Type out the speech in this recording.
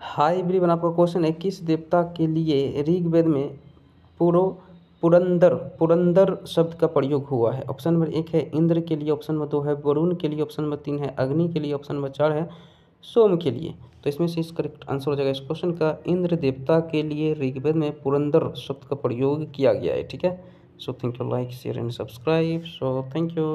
ब्री everyone आपका question है किस देवता के लिए ऋग्वेद में पुरो पुरंदर पुरंदर शब्द का प्रयोग हुआ है ऑप्शन नंबर एक है इंद्र के लिए ऑप्शन नंबर दो है वरुण के लिए ऑप्शन नंबर तीन है अग्नि के लिए ऑप्शन नंबर चार है सोम के लिए तो इसमें से इस करेक्ट आंसर हो जाएगा इस क्वेश्चन का इंद्र देवता के लिए ऋग्वेद में पुरंदर शब्द का प्रयोग किया गया है ठीक है so thank you like share and subscribe so thank you